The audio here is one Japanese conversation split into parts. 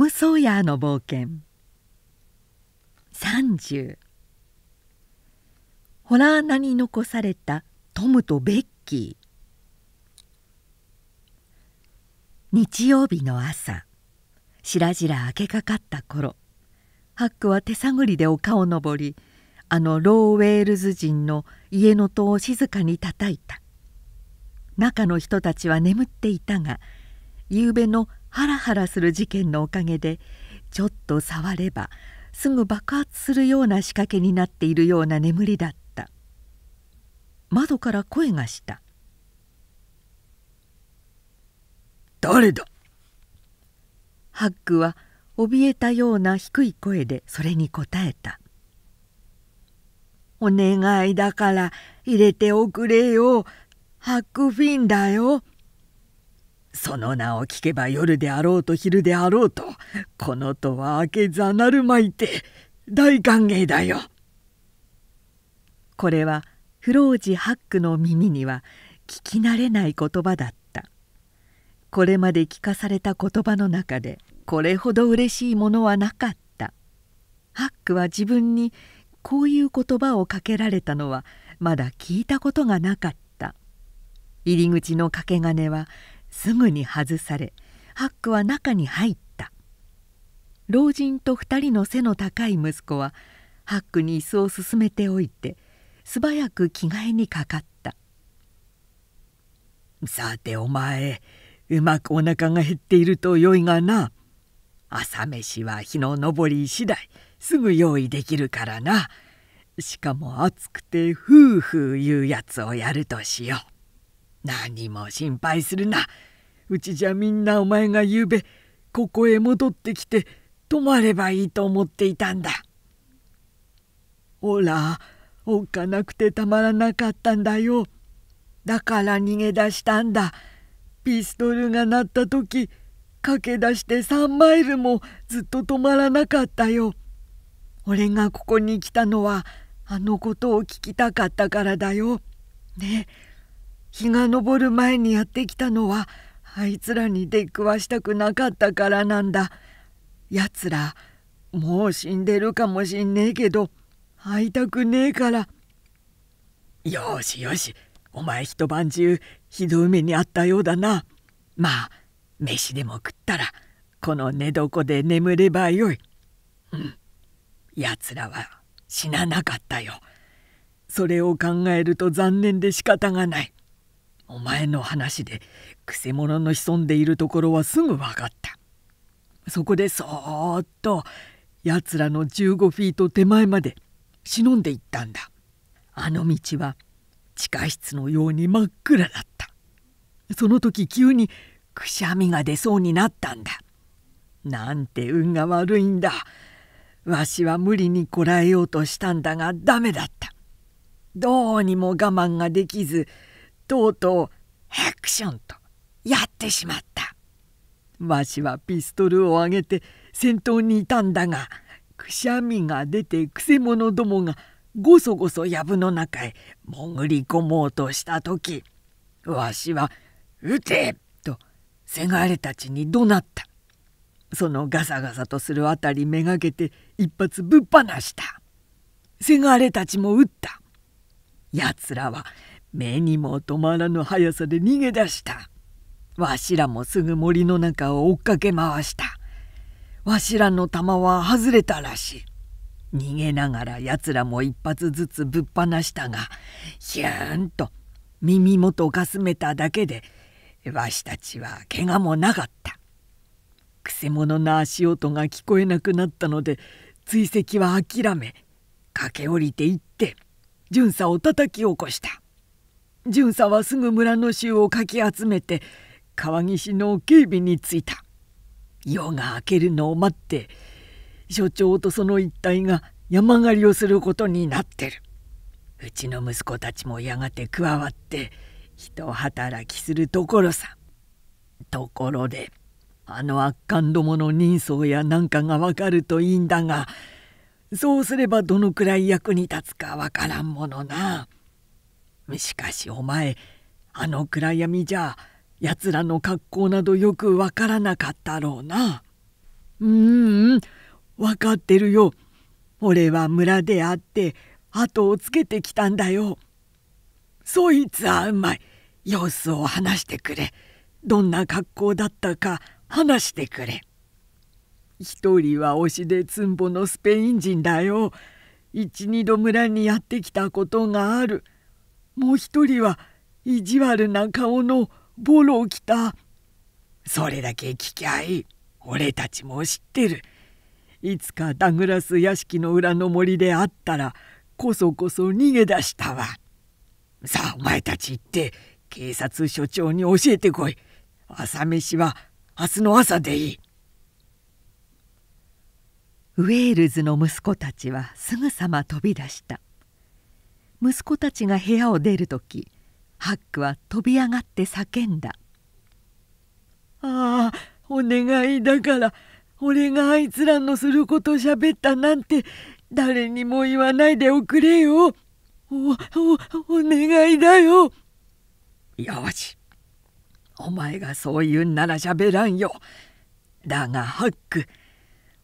ム・ソーヤーの冒険30ホラー穴に残されたトムとベッキー日曜日の朝白々明けかかった頃ハックは手探りで丘を登りあのローウェールズ人の家の戸を静かに叩いた中の人たちは眠っていたが夕べのハラハラする事件のおかげでちょっと触ればすぐ爆発するような仕掛けになっているような眠りだった窓から声がした「誰だ!」ハックは怯えたような低い声でそれに答えた「お願いだから入れておくれよハックフィンだよ」その名を聞けば夜であろうと昼であろうとこの戸は開けざなるまいて大歓迎だよ。これは不老寺ハックの耳には聞き慣れない言葉だったこれまで聞かされた言葉の中でこれほど嬉しいものはなかったハックは自分にこういう言葉をかけられたのはまだ聞いたことがなかった入り口の掛け金はすぐに外されハックは中に入った老人と2人の背の高い息子はハックに椅子を進めておいて素早く着替えにかかった「さてお前うまくお腹が減っているとよいがな朝飯は日の昇り次第すぐ用意できるからなしかも暑くてふうふう言うやつをやるとしよう」。何も心配するなうちじゃみんなお前がゆうべここへ戻ってきて泊まればいいと思っていたんだほらおっかなくてたまらなかったんだよだから逃げ出したんだピストルが鳴った時駆け出して3マイルもずっと止まらなかったよ俺がここに来たのはあのことを聞きたかったからだよねえ日が昇る前にやってきたのはあいつらに出くわしたくなかったからなんだ。やつらもう死んでるかもしんねえけど会いたくねえから。よしよしお前一晩中ひどい目にあったようだな。まあ飯でも食ったらこの寝床で眠ればよい。うん。やつらは死ななかったよ。それを考えると残念で仕方がない。お前の話でくせ者の潜んでいるところはすぐ分かったそこでそーっとやつらの15フィート手前まで忍んでいったんだあの道は地下室のように真っ暗だったその時急にくしゃみが出そうになったんだなんて運が悪いんだわしは無理にこらえようとしたんだがダメだったどうにも我慢ができずとうとうヘクションとやってしまったわしはピストルを上げて先頭にいたんだがくしゃみが出てくせ者どもがごそごそ藪の中へ潜り込もうとした時わしは「撃て!」とせがれたちに怒鳴ったそのガサガサとするあたりめがけて一発ぶっ放したせがれたちも撃ったやつらは目にも止まらぬ速さで逃げ出したわしらもすぐ森の中を追っかけ回したわしらの弾は外れたらしい逃げながらやつらも一発ずつぶっ放したがヒューンと耳元かすめただけでわしたちは怪我もなかったくせ者の足音が聞こえなくなったので追跡は諦め駆け下りていって巡査を叩き起こした巡査はすぐ村の衆をかき集めて川岸の警備についた夜が明けるのを待って所長とその一帯が山狩りをすることになってるうちの息子たちもやがて加わって人働きするところさところであの悪巻どもの人相やなんかがわかるといいんだがそうすればどのくらい役に立つかわからんものな。しかしお前あの暗闇じゃやつらの格好などよくわからなかったろうな。ううん分かってるよ。俺は村で会って後をつけてきたんだよ。そいつはうまい。様子を話してくれ。どんな格好だったか話してくれ。一人は推しでつんぼのスペイン人だよ。一二度村にやってきたことがある。もう一人は意地悪な顔のボロを着たそれだけ聞きゃいい俺たちも知ってるいつかダグラス屋敷の裏の森で会ったらこそこそ逃げ出したわさあお前たち行って警察署長に教えてこい朝飯は明日の朝でいいウェールズの息子たちはすぐさま飛び出した息子たちが部屋を出る時ハックは飛び上がって叫んだ「ああお願いだから俺があいつらのすること喋ったなんて誰にも言わないでおくれよおお願いだよ」よしお前がそう言うんなら喋らんよだがハック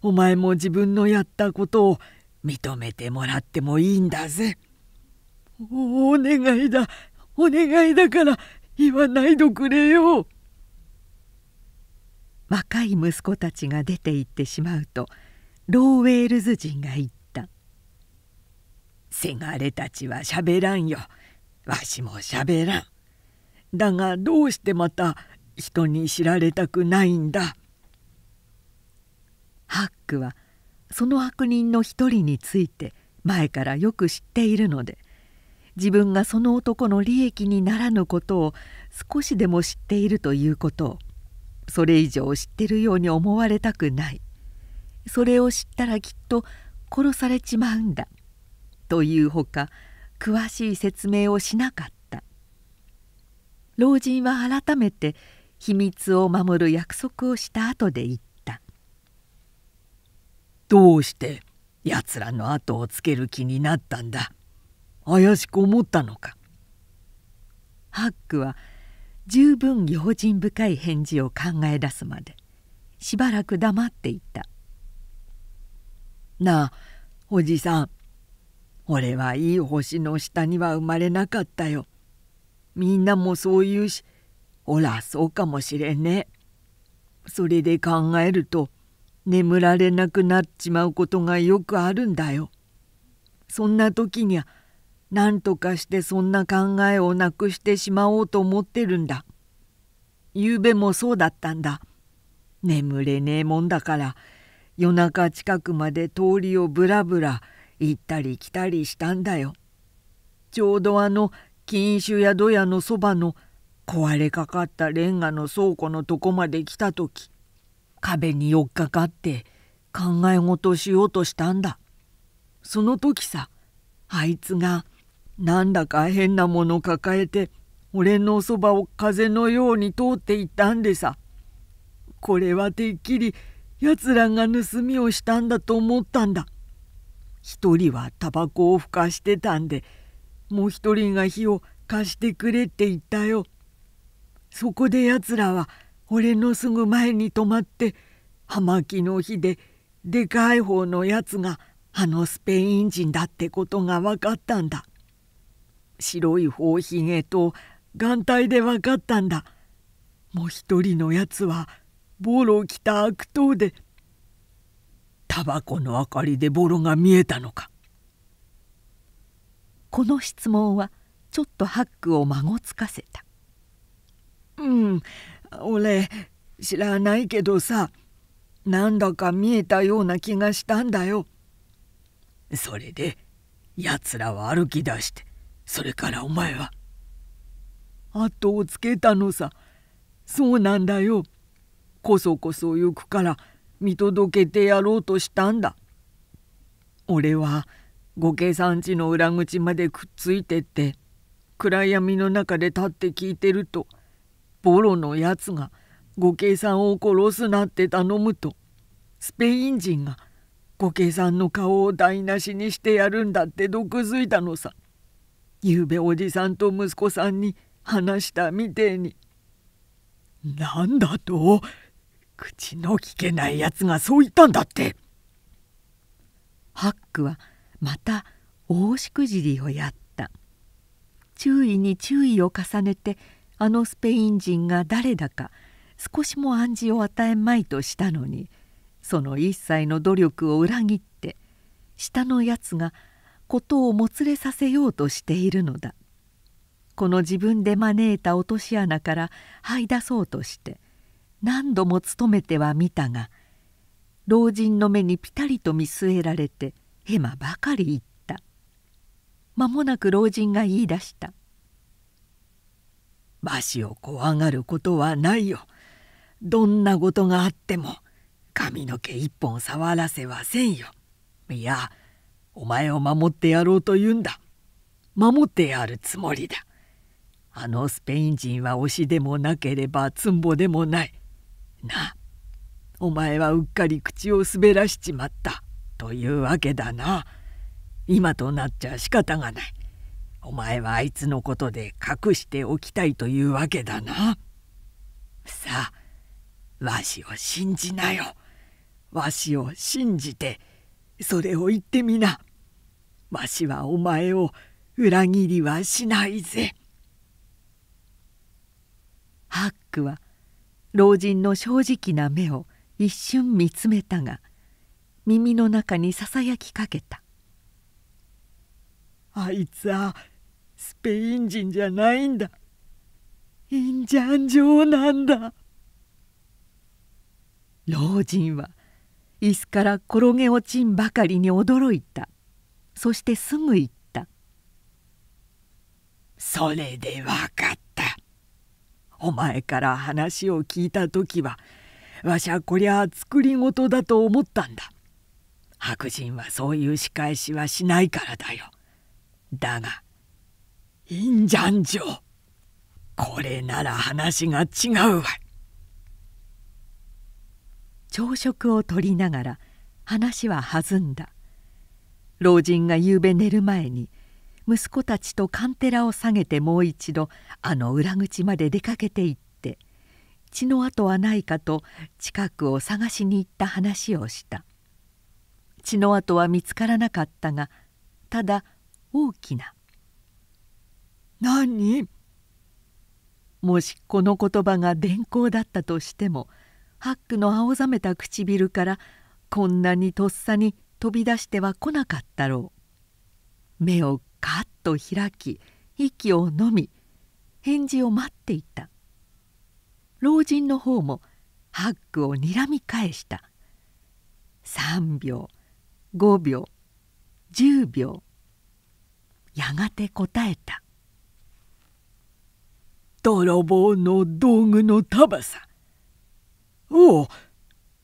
お前も自分のやったことを認めてもらってもいいんだぜおお願いだお願いだから言わないどくれよ」若い息子たちが出て行ってしまうとローウェールズ人が言った「せがれたちはしゃべらんよわしもしゃべらん」だがどうしてまた人に知られたくないんだハックはその悪人の一人について前からよく知っているので自分がその男の利益にならぬことを少しでも知っているということをそれ以上知ってるように思われたくないそれを知ったらきっと殺されちまうんだというほか詳しい説明をしなかった老人は改めて秘密を守る約束をした後で言った「どうしてやつらの後をつける気になったんだ」。怪しく思ったのかハックは十分用心深い返事を考え出すまでしばらく黙っていた「なあおじさん俺はいい星の下には生まれなかったよ。みんなもそう言うしほらそうかもしれんね。それで考えると眠られなくなっちまうことがよくあるんだよ。そんな時には何とかしてそんな考えをなくしてしまおうと思ってるんだ。ゆうべもそうだったんだ。眠れねえもんだから夜中近くまで通りをぶらぶら行ったり来たりしたんだよ。ちょうどあの禁酒宿屋のそばの壊れかかったレンガの倉庫のとこまで来た時壁に寄っかかって考え事しようとしたんだ。その時さあいつがなんだか変なもの抱えて俺のそばを風のように通っていったんでさこれはてっきりやつらが盗みをしたんだと思ったんだ一人はタバコをふかしてたんでもう一人が火を貸してくれって言ったよそこでやつらは俺のすぐ前に止まって葉巻の火ででかい方のやつがあのスペイン人だってことが分かったんだ。白い頬ひげと眼帯で分かったんだもう一人のやつはボロを着た悪党でタバコの明かりでボロが見えたのかこの質問はちょっとハックを孫つかせたうん俺知らないけどさなんだか見えたような気がしたんだよそれでやつらは歩き出してそれからお前は後をつけたのさそうなんだよこそこそ行くから見届けてやろうとしたんだ俺は御家さんちの裏口までくっついてって暗闇の中で立って聞いてるとボロのやつが御家さんを殺すなって頼むとスペイン人が御家さんの顔を台無しにしてやるんだって毒づいたのさ。夕べおじさんと息子さんに話したみてえに。なんだと口の聞けないやつがそう言ったんだって。ハックはまた大しくじりをやった注意に注意を重ねてあのスペイン人が誰だか少しも暗示を与えまいとしたのにその一切の努力を裏切って下のやつがことをもつれさせようとしているのだこの自分で招いた落とし穴から這い出そうとして何度も勤めてはみたが老人の目にぴたりと見据えられてヘマばかり言った間もなく老人が言い出した「わしを怖がることはないよどんなことがあっても髪の毛一本触らせはせんよいやお前を守ってやろうと言うんだ守ってやるつもりだあのスペイン人は推しでもなければつんぼでもないなあお前はうっかり口を滑らしちまったというわけだな今となっちゃ仕方がないお前はあいつのことで隠しておきたいというわけだなさあわしを信じなよわしを信じてそれを言ってみなわしはお前を裏切りはしないぜ」ハックは老人の正直な目を一瞬見つめたが耳の中にささやきかけた「あいつはスペイン人じゃないんだインジャン城なんだ」老人は椅子から転げ落ちんばかりに驚いたそしてすぐ言った「それで分かったお前から話を聞いた時はわしゃこりゃ作り事だと思ったんだ白人はそういう仕返しはしないからだよだがいいんじゃんじょうこれなら話が違うわ朝食をとりながら話は弾んだ老人が夕べ寝る前に息子たちとカンテラを下げてもう一度あの裏口まで出かけていって血の跡はないかと近くを探しに行った話をした血の跡は見つからなかったがただ大きな「何?」もしこの言葉が伝行だったとしてもハックの青ざめた唇からこんなにとっさに飛び出しては来なかったろう目をカッと開き息をのみ返事を待っていた老人の方もハックをにらみ返した3秒5秒10秒やがて答えた「泥棒の道具の束さ」おお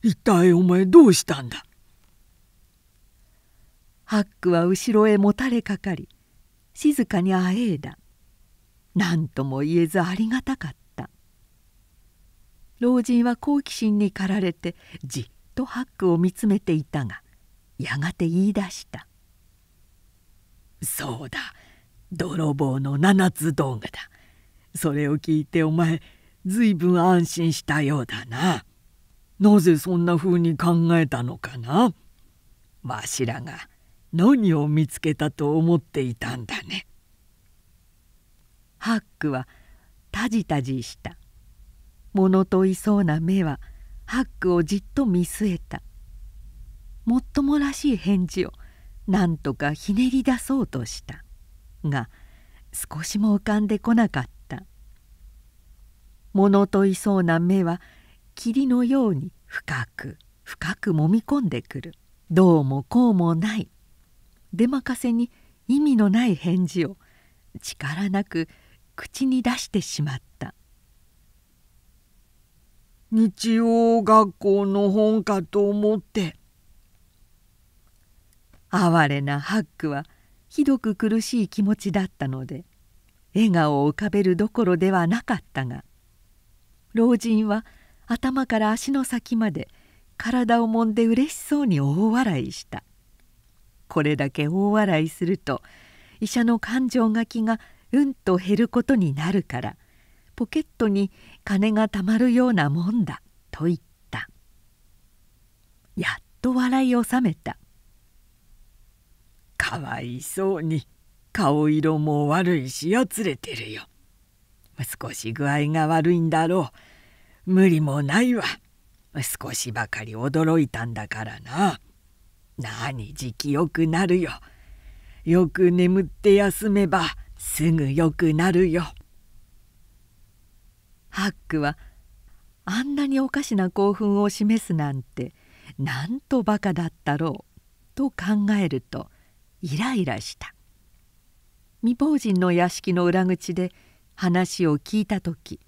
一体お前どうしたんだハックは後ろへもたれかかり静かにあえいだ何とも言えずありがたかった老人は好奇心に駆られてじっとハックを見つめていたがやがて言い出した「そうだ泥棒の七つ道具だそれを聞いてお前ずいぶん安心したようだななぜそんなふうに考えたのかなわしらが何を見つけたと思っていたんだね。ハックはタジタジした物といそうな目はハックをじっと見据えたもっともらしい返事をなんとかひねり出そうとしたが少しも浮かんでこなかった物といそうな目は霧のように深く深くもみ込んでくるどうもこうもない出任せに意味のない返事を力なく口に出してしまった日曜学校の本かと思って哀れなハックはひどく苦しい気持ちだったので笑顔を浮かべるどころではなかったが老人は頭から足の先まで体を揉んで嬉しそうに大笑いしたこれだけ大笑いすると医者の感情書きがうんと減ることになるからポケットに金がたまるようなもんだ」と言ったやっと笑いを収めた「かわいそうに顔色も悪いしやつれてるよ少し具合が悪いんだろう無理もないわ少しばかり驚いたんだからな」。何時期よくなるよ。よく眠って休めばすぐよくなるよ。ハックはあんなにおかしな興奮を示すなんてなんとバカだったろうと考えるとイライラした未亡人の屋敷の裏口で話を聞いた時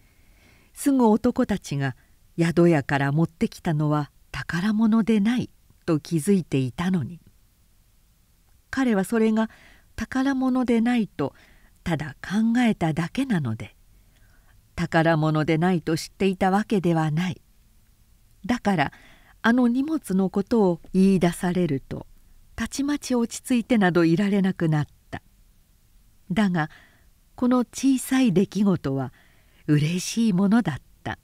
すぐ男たちが宿屋から持ってきたのは宝物でないと気づいていたのに彼はそれが宝物でないとただ考えただけなので宝物でないと知っていたわけではないだからあの荷物のことを言い出されるとたちまち落ち着いてなどいられなくなっただがこの小さい出来事は嬉しいものだった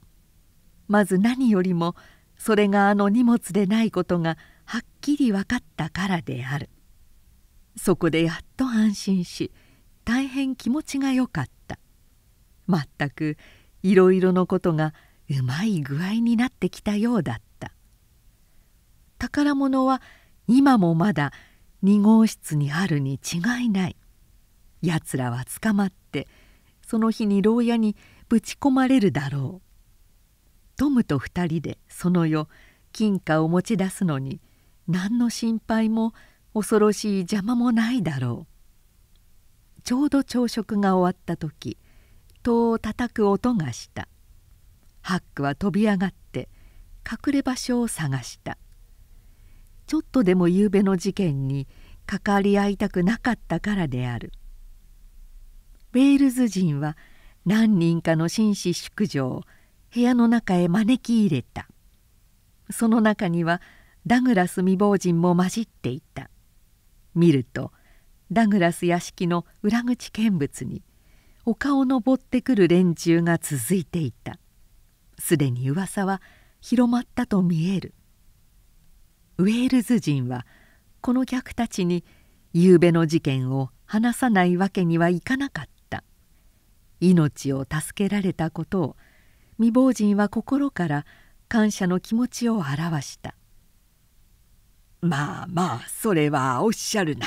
まず何よりもそれがあの荷物でないことがきり分かったからであるそこでやっと安心し大変気持ちが良かったたくいろいろのことがうまい具合になってきたようだった宝物は今もまだ2号室にあるに違いないやつらは捕まってその日に牢屋にぶち込まれるだろうトムと2人でその夜金貨を持ち出すのに何の心配も恐ろしい邪魔もないだろうちょうど朝食が終わった時戸を叩く音がしたハックは飛び上がって隠れ場所を探したちょっとでも夕べの事件に関わり合いたくなかったからであるウェールズ人は何人かの紳士淑女を部屋の中へ招き入れたその中には「ダグラス未亡人も混じっていた見るとダグラス屋敷の裏口見物に丘を登ってくる連中が続いていたすでに噂は広まったと見えるウェールズ人はこの客たちに夕べの事件を話さないわけにはいかなかった命を助けられたことを未亡人は心から感謝の気持ちを表したまあまあそれはおっしゃるな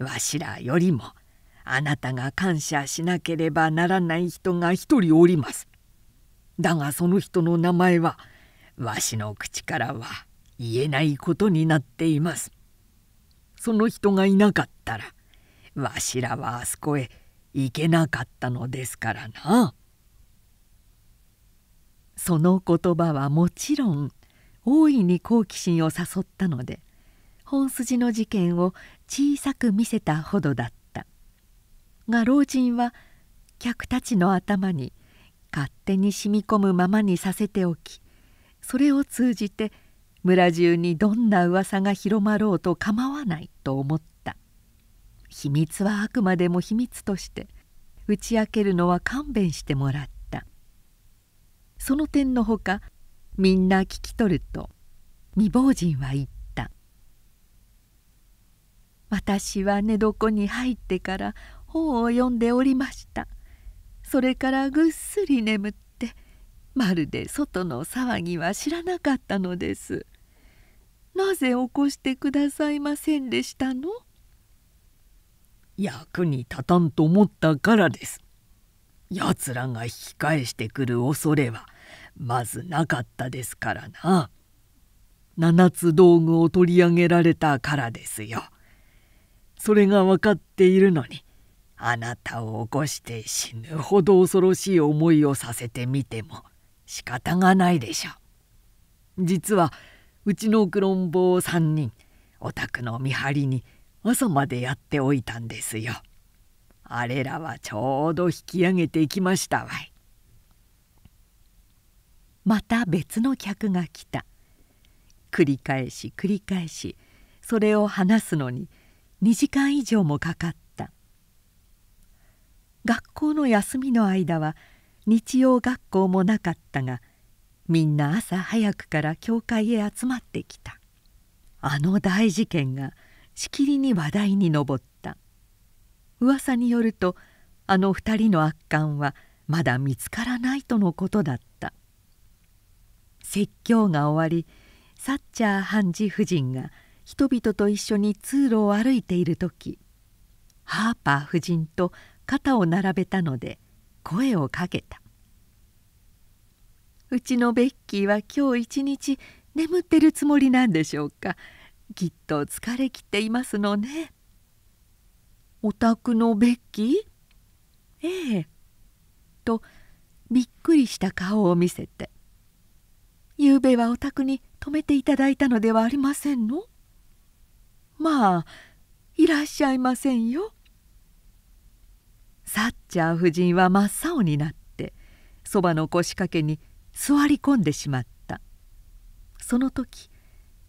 わしらよりもあなたが感謝しなければならない人が一人おりますだがその人の名前はわしの口からは言えないことになっていますその人がいなかったらわしらはあそこへ行けなかったのですからなその言葉はもちろん大いに好奇心を誘ったので本筋の事件を小さく見せたほどだったが老人は客たちの頭に勝手に染み込むままにさせておきそれを通じて村中にどんな噂が広まろうと構わないと思った秘密はあくまでも秘密として打ち明けるのは勘弁してもらったその点のほかみんな聞き取ると未亡人は言った「私は寝床に入ってから本を読んでおりましたそれからぐっすり眠ってまるで外の騒ぎは知らなかったのですなぜ起こしてくださいませんでしたの?」。役に立たんと思ったからです。やつらが引き返してくる恐れはまずなかったですからな七つ道具を取り上げられたからですよそれが分かっているのにあなたを起こして死ぬほど恐ろしい思いをさせてみても仕方がないでしょう実はうちのクロンボを3人お宅の見張りに朝までやっておいたんですよあれらはちょうど引き上げてきましたわいまた別の客が来た繰り返し繰り返しそれを話すのに2時間以上もかかった学校の休みの間は日曜学校もなかったがみんな朝早くから教会へ集まってきたあの大事件がしきりに話題に上った噂によるとあの2人の悪巻はまだ見つからないとのことだった説教が終わりサッチャー判事夫人が人々と一緒に通路を歩いている時ハーパー夫人と肩を並べたので声をかけた「うちのベッキーは今日一日眠ってるつもりなんでしょうかきっと疲れきっていますのね」。お宅のベッキーええ」とびっくりした顔を見せて昨夜はお宅に泊めていただいたのではありませんのまあいらっしゃいませんよ。サッチャー夫人は真っ青になってそばの腰掛けに座り込んでしまったその時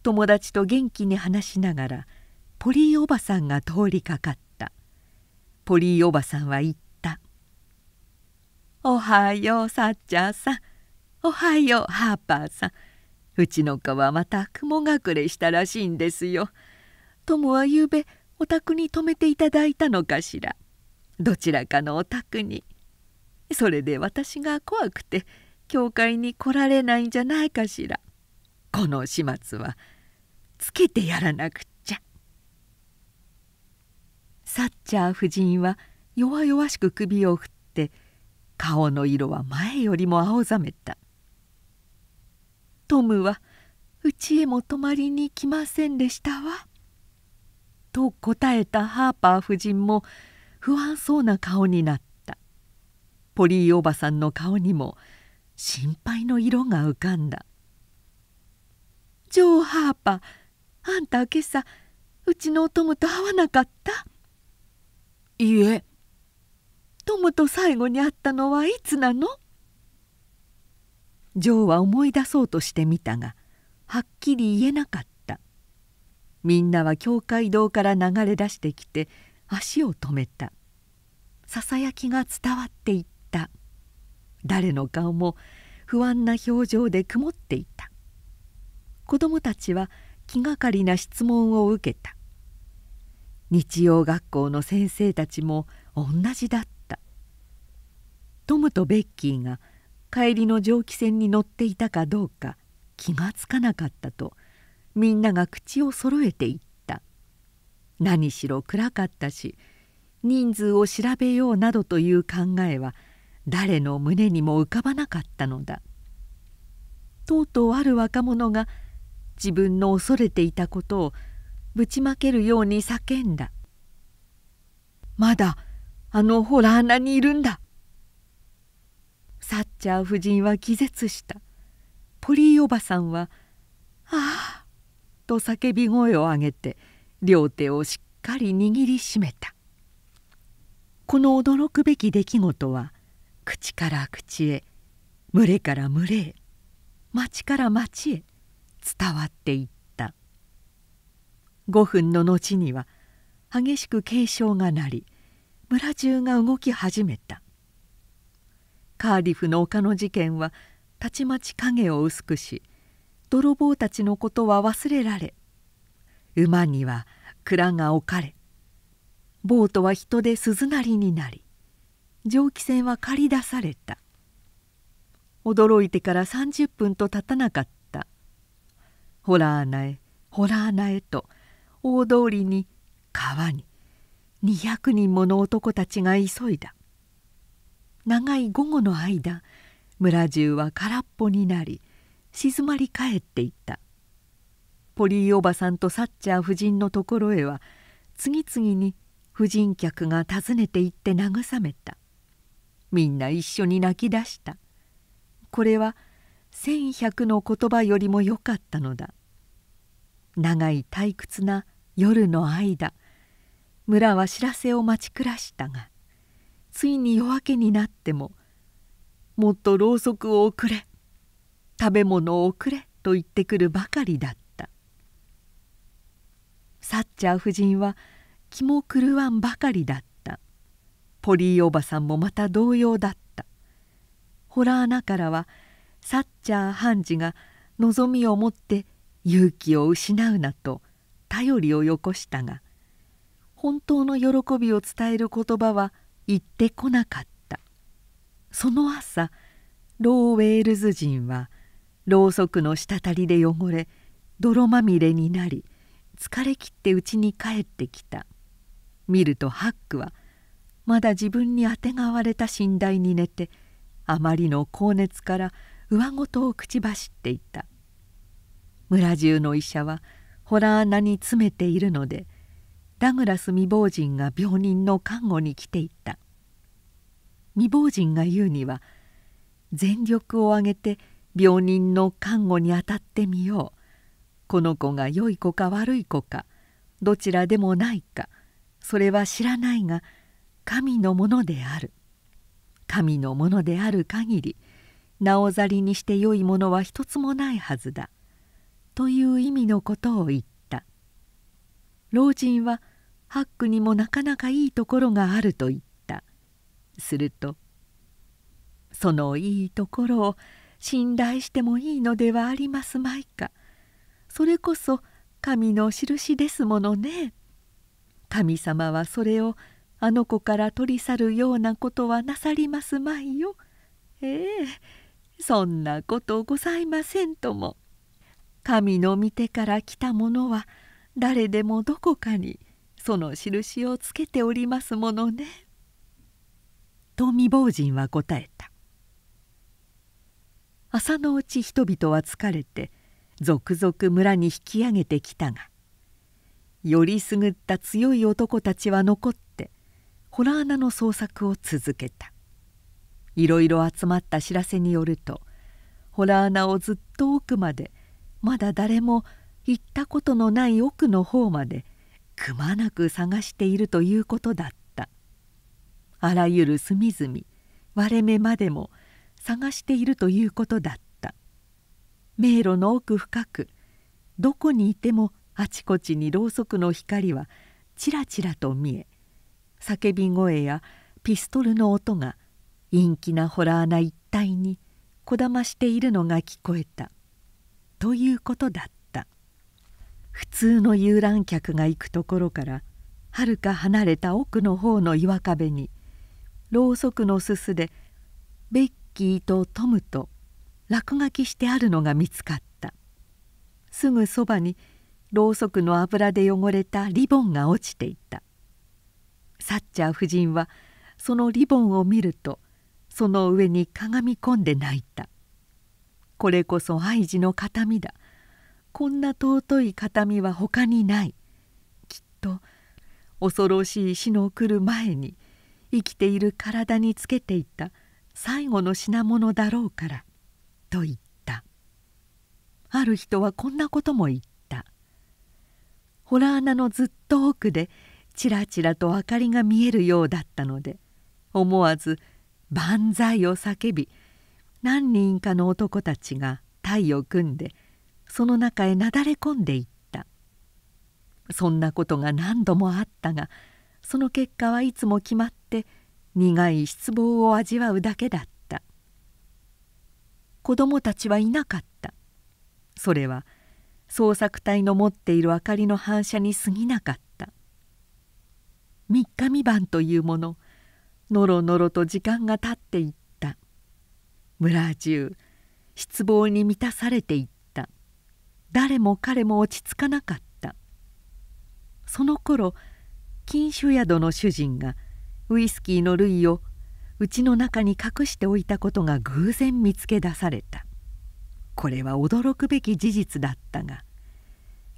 友達と元気に話しながらポリーおばさんが通りかかったポリーおばさんは言った「おはようサッチャーさんおはようハーパーさんうちの子はまた雲隠れしたらしいんですよ。友はゆうべお宅に泊めていただいたのかしらどちらかのお宅に。それで私が怖くて教会に来られないんじゃないかしら。この始末はつけてやらなくちゃ。サッチャー夫人は弱々しく首を振って顔の色は前よりも青ざめた。トムはうちへも泊まりに来ませんでしたわ」と答えたハーパー夫人も不安そうな顔になったポリーおばさんの顔にも心配の色が浮かんだ「ジョー・ハーパーあんた今朝うちのトムと会わなかった?」。いいえトムと最後に会ったのはいつなのジョーは思い出そうとしてみたがはっきり言えなかったみんなは教会堂から流れ出してきて足を止めたささやきが伝わっていった誰の顔も不安な表情で曇っていた子どもたちは気がかりな質問を受けた日曜学校の先生たちも同じだったトムとベッキーが帰りの蒸気船に乗っていたかどうか気がつかなかったとみんなが口をそろえて言った何しろ暗かったし人数を調べようなどという考えは誰の胸にも浮かばなかったのだとうとうある若者が自分の恐れていたことをぶちまけるように叫んだ「まだあのほら穴にいるんだ」サッチャー夫人は気絶したポリーおばさんは「ああ」と叫び声を上げて両手をしっかり握りしめたこの驚くべき出来事は口から口へ群れから群れへ町から町へ伝わっていった5分の後には激しく警鐘が鳴り村中が動き始めたカーディフの丘の事件はたちまち影を薄くし泥棒たちのことは忘れられ馬には蔵が置かれボートは人で鈴なりになり蒸気船は駆り出された驚いてから30分と経たなかったホラー穴へホラー穴へと大通りに川に200人もの男たちが急いだ長い午後の間村中は空っぽになり静まり返っていったポリーおばさんとサッチャー夫人のところへは次々に婦人客が訪ねて行って慰めたみんな一緒に泣き出したこれは1100の言葉よりも良かったのだ長い退屈な夜の間村は知らせを待ち暮らしたがついに夜明けになっても「もっとろうそくをくれ食べ物をくれ」と言ってくるばかりだったサッチャー夫人は気も狂わんばかりだったポリーおばさんもまた同様だったホラー穴からはサッチャー判事が望みを持って勇気を失うなと頼りをよこしたが本当の喜びを伝える言葉は行ってこなかったその朝ローウェールズ人はろうそくの滴りで汚れ泥まみれになり疲れきって家に帰ってきた見るとハックはまだ自分にあてがわれた寝台に寝てあまりの高熱から上ごとを口走っていた村中の医者は洞穴に詰めているので「ダグラス未亡人が病人の看護に来ていた未亡人が言うには全力を挙げて病人の看護にあたってみようこの子が良い子か悪い子かどちらでもないかそれは知らないが神のものである神のものである限りなおざりにして良いものは一つもないはずだという意味のことを言った。老人はハックにもなかなかいいところがあると言ったすると「そのいいところを信頼してもいいのではありますまいかそれこそ神のしるしですものね神様はそれをあの子から取り去るようなことはなさりますまいよええそんなことございませんとも神の見てから来たものは誰でもどこかにその印をつけておりますものね」と未亡人は答えた朝のうち人々は疲れて続々村に引き上げてきたがよりすぐった強い男たちは残って洞穴の捜索を続けたいろいろ集まった知らせによると洞穴をずっと奥までまだ誰も行ったことのない奥の方までくまなく探しているということだったあらゆる隅々割れ目までも探しているということだった迷路の奥深くどこにいてもあちこちにろうそくの光はちらちらと見え叫び声やピストルの音が陰気なホラーな一帯にこだましているのが聞こえたということだった。普通の遊覧客が行くところからはるか離れた奥の方の岩壁にろうそくのすすでベッキーとトムと落書きしてあるのが見つかったすぐそばにろうそくの油で汚れたリボンが落ちていたサッチャー夫人はそのリボンを見るとその上にかがみ込んで泣いたこれこそ愛児の形見だこんな尊い形見は他にないきっと恐ろしい死の来る前に生きている体につけていた最後の品物だろうから」と言ったある人はこんなことも言ったー穴のずっと奥でちらちらと明かりが見えるようだったので思わず「万歳」を叫び何人かの男たちが体を組んで「その中へなだれ込んでいったそんなことが何度もあったがその結果はいつも決まって苦い失望を味わうだけだった子供たちはいなかったそれは捜索隊の持っている明かりの反射に過ぎなかった三日三晩というもののろのろと時間が経っていった村中失望に満たされていった誰も彼も落ち着かなかったその頃禁酒宿の主人がウイスキーの類をうちの中に隠しておいたことが偶然見つけ出されたこれは驚くべき事実だったが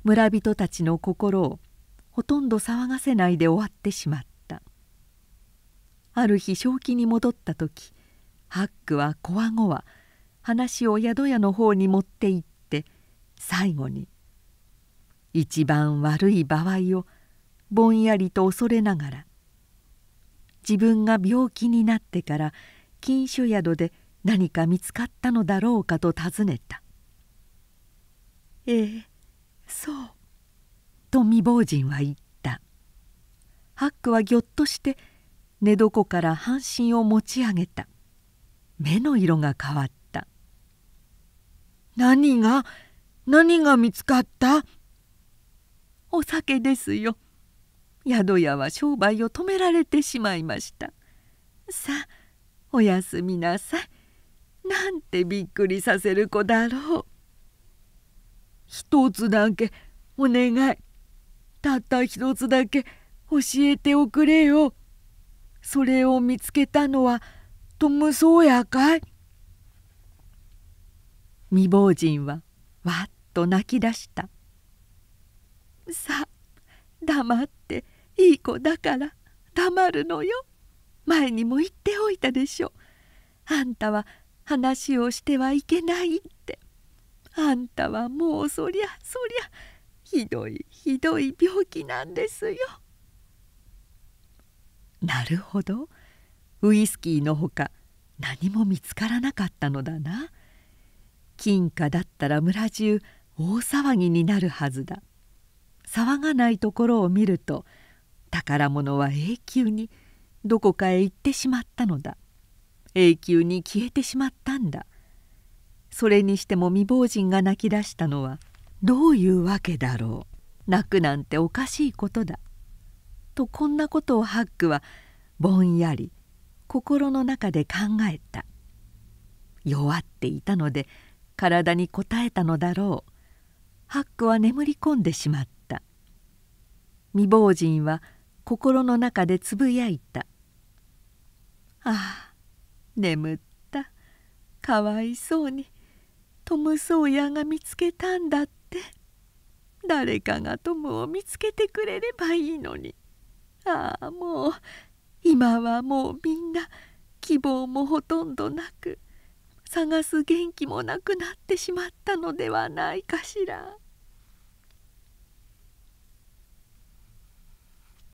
村人たちの心をほとんど騒がせないで終わってしまったある日正気に戻った時ハックはこわごわ話を宿屋の方に持って行最後に一番悪い場合をぼんやりと恐れながら自分が病気になってから禁酒宿で何か見つかったのだろうかと尋ねた「ええそう」と未亡人は言ったハックはぎょっとして寝床から半身を持ち上げた目の色が変わった「何が何が見つかったお酒ですよ。宿屋は商売を止められてしまいました。さあおやすみなさい。なんてびっくりさせる子だろう。一つだけお願い。たった一つだけ教えておくれよ。それを見つけたのはトム・ソーヤかい未亡人はわっと泣き出した「さあ黙っていい子だから黙るのよ前にも言っておいたでしょあんたは話をしてはいけないってあんたはもうそりゃそりゃひどいひどい病気なんですよ」なるほどウイスキーのほか何も見つからなかったのだな。金貨だったら村中大騒ぎになるはずだ騒がないところを見ると宝物は永久にどこかへ行ってしまったのだ永久に消えてしまったんだそれにしても未亡人が泣き出したのはどういうわけだろう泣くなんておかしいことだとこんなことをハックはぼんやり心の中で考えた弱っていたので体に応えたのだろうハックは眠り込んでしまった未亡人は心の中でつぶやいた「ああ眠ったかわいそうにトム・ソーヤが見つけたんだって誰かがトムを見つけてくれればいいのにああもう今はもうみんな希望もほとんどなく探す元気もなくなってしまったのではないかしら。